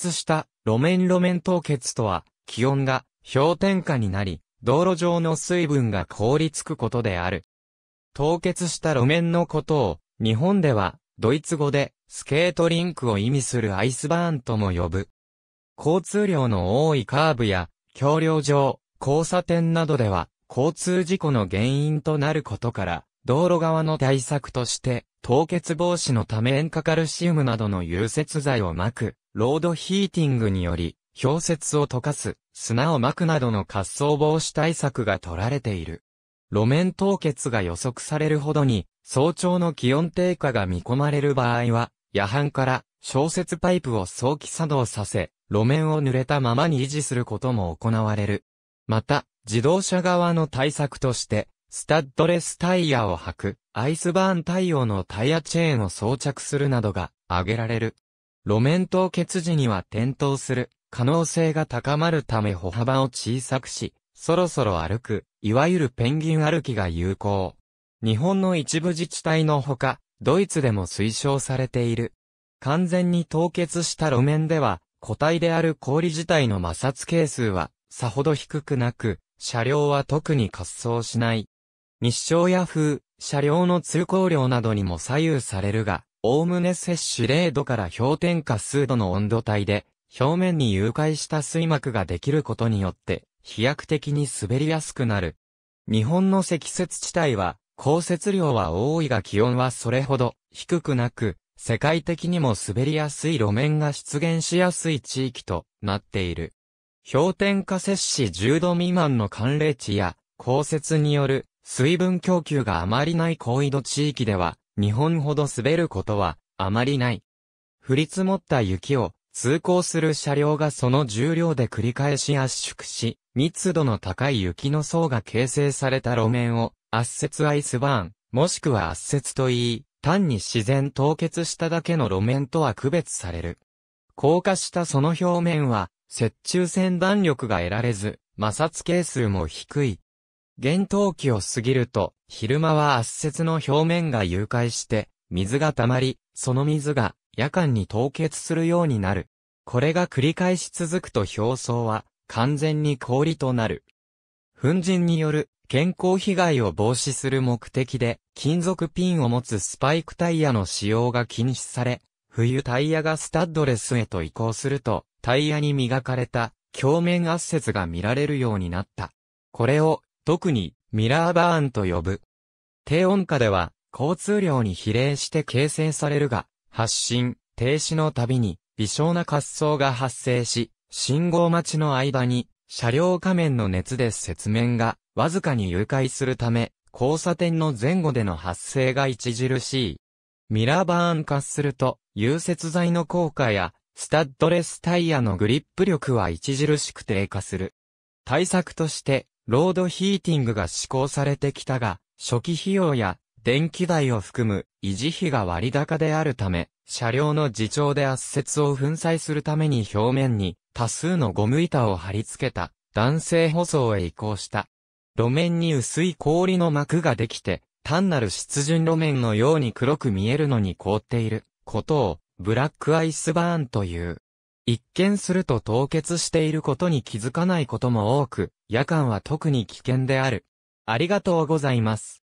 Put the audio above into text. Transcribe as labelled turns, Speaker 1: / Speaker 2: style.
Speaker 1: 結した路面路面凍結とは、気温が氷点下になり、道路上の水分が凍りつくことである。凍結した路面のことを、日本では、ドイツ語で、スケートリンクを意味するアイスバーンとも呼ぶ。交通量の多いカーブや、橋梁上、交差点などでは、交通事故の原因となることから、道路側の対策として、凍結防止のため塩化カルシウムなどの融雪剤をまく、ロードヒーティングにより、氷雪を溶かす、砂を撒くなどの滑走防止対策が取られている。路面凍結が予測されるほどに、早朝の気温低下が見込まれる場合は、夜半から小雪パイプを早期作動させ、路面を濡れたままに維持することも行われる。また、自動車側の対策として、スタッドレスタイヤを履く、アイスバーン対応のタイヤチェーンを装着するなどが挙げられる。路面凍結時には転倒する可能性が高まるため歩幅を小さくし、そろそろ歩く、いわゆるペンギン歩きが有効。日本の一部自治体のほか、ドイツでも推奨されている。完全に凍結した路面では、固体である氷自体の摩擦係数は、さほど低くなく、車両は特に滑走しない。日照や風、車両の通行量などにも左右されるが、おおむね摂取0度から氷点下数度の温度帯で、表面に融解した水膜ができることによって、飛躍的に滑りやすくなる。日本の積雪地帯は、降雪量は多いが気温はそれほど低くなく、世界的にも滑りやすい路面が出現しやすい地域となっている。氷点下摂氏10度未満の寒冷地や、降雪による水分供給があまりない高緯度地域では、日本ほど滑ることはあまりない。降り積もった雪を通行する車両がその重量で繰り返し圧縮し、密度の高い雪の層が形成された路面を圧雪アイスバーン、もしくは圧雪と言い、単に自然凍結しただけの路面とは区別される。硬化したその表面は、雪中線弾力が得られず、摩擦係数も低い。厳冬期を過ぎると、昼間は圧雪の表面が融解して、水が溜まり、その水が夜間に凍結するようになる。これが繰り返し続くと表層は完全に氷となる。粉塵による健康被害を防止する目的で、金属ピンを持つスパイクタイヤの使用が禁止され、冬タイヤがスタッドレスへと移行すると、タイヤに磨かれた表面圧雪が見られるようになった。これを特にミラーバーンと呼ぶ。低温下では交通量に比例して形成されるが、発進、停止のたびに微小な滑走が発生し、信号待ちの間に車両仮面の熱で雪面がわずかに誘拐するため、交差点の前後での発生が著しい。ミラーバーン化すると、融雪剤の効果や、スタッドレスタイヤのグリップ力は著しく低下する。対策として、ロードヒーティングが施行されてきたが、初期費用や電気代を含む維持費が割高であるため、車両の自重で圧雪を粉砕するために表面に多数のゴム板を貼り付けた弾性舗装へ移行した。路面に薄い氷の膜ができて、単なる湿潤路面のように黒く見えるのに凍っていることをブラックアイスバーンという。一見すると凍結していることに気づかないことも多く、夜間は特に危険である。ありがとうございます。